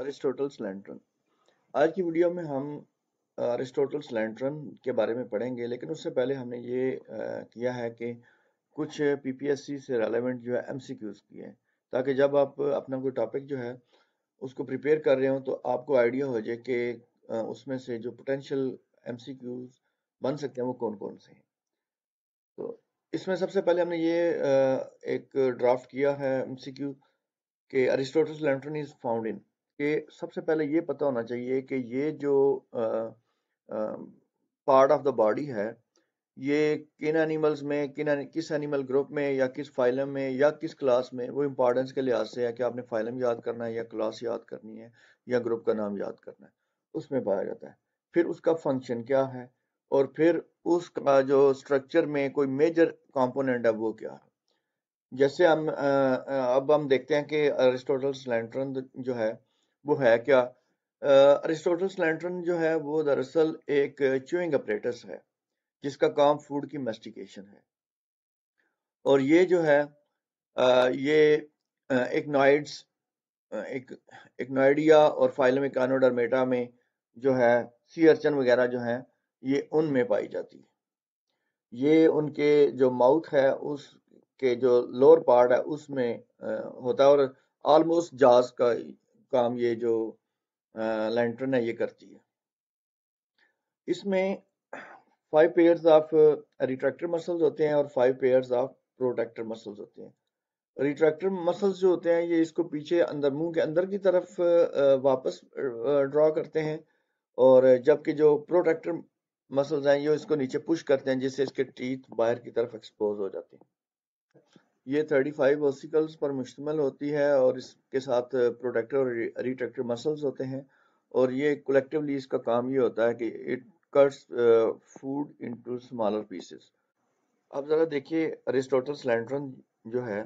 Aristotle's लैंट्रन आज की video में हम अरिस्टोटल्स uh, लैंट्रन के बारे में पढ़ेंगे लेकिन उससे पहले हमने ये uh, किया है कि कुछ पीपीएससी से रेलेवेंट जो है एमसीक्यूज किए हैं ताकि जब आप अपना कोई टॉपिक जो है उसको प्रिपेयर कर रहे हो तो आपको आइडिया हो जाए कि uh, उसमें से जो पोटेंशियल क्यूज बन सकते हैं वो कौन कौन से हैं तो इसमें सबसे पहले हमने ये एक ड्राफ्ट किया है एमसीक्यू के Aristotle's lantern is found in कि सबसे पहले ये पता होना चाहिए कि ये जो पार्ट ऑफ द बॉडी है ये किन एनिमल्स में किन किस एनिमल ग्रुप में या किस फाइलम में या किस क्लास में वो इम्पॉर्टेंस के लिहाज से है कि आपने फाइलम याद करना है या क्लास याद करनी है या ग्रुप का नाम याद करना है उसमें पाया जाता है फिर उसका फंक्शन क्या है और फिर उसका जो स्ट्रक्चर में कोई मेजर कंपोनेंट है वो क्या है जैसे हम अब हम देखते हैं कि अरिस्टोटल स्लैंट्रन जो है वो है क्या अरिस्टोटल लैंटर्न जो है वो दरअसल एक चुइंग अपरेटस है जिसका काम फूड की मेस्टिकेशन है और ये जो है आ, ये इकनॉइड्स एक इकनॉइडिया और फाइलम इकानोडर्मेटा में जो है सी अर्चन वगैरह जो हैं ये उनमें पाई जाती है ये उनके जो माउथ है उसके जो लोअर पार्ट है उसमें होता है और ऑलमोस्ट जास का काम ये जो लेंटर्न है ये करती है इसमें five pairs of retractor muscles होते हैं और five pairs of protractor muscles होते हैं रिट्रैक्टर मसल्स जो होते हैं ये इसको पीछे अंदर मुंह के अंदर की तरफ वापस ड्रॉ करते हैं और जबकि जो प्रोटेक्टर मसल्स हैं ये इसको नीचे पुश करते हैं जिससे इसके टीथ बाहर की तरफ एक्सपोज हो जाते हैं ये 35 ओसिकल्स पर मुश्तमल होती है और इसके साथ प्रोटेक्टर और रिट्रैक्टर मसल्स होते हैं और ये कलेक्टिवली इसका काम ये होता है कि it cuts food into smaller pieces अब ज़रा देखिए अरिस्टोटल सिलेंड्रन जो है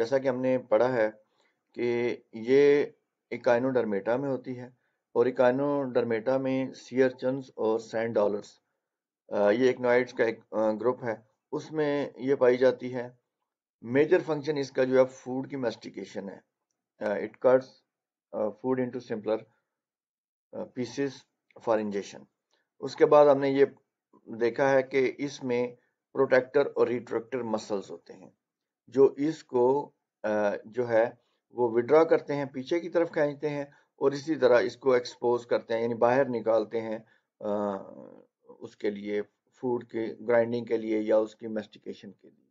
जैसा कि हमने पढ़ा है कि ये इकाइनोडर्मेटा में होती है और इकाइनोडर्मेटा में सीयरचन्स और सैंड डॉलर्स uh, ये एक का एक ग्रुप uh, है उसमें ये पाई जाती है मेजर फंक्शन इसका जो है फूड की मेस्टिकेशन है it cuts food into simpler pieces for ingestion उसके बाद हमने ये देखा है कि इसमें प्रोटेक्टर और रिट्रैक्टर मसल्स होते हैं जो इसको uh, जो है वो विड्रा करते हैं पीछे की तरफ खींचते हैं और इसी तरह इसको एक्सपोज करते हैं यानी बाहर निकालते हैं आ, uh, उसके लिए फूड के ग्राइंडिंग के लिए या उसकी मेस्टिकेशन के लिए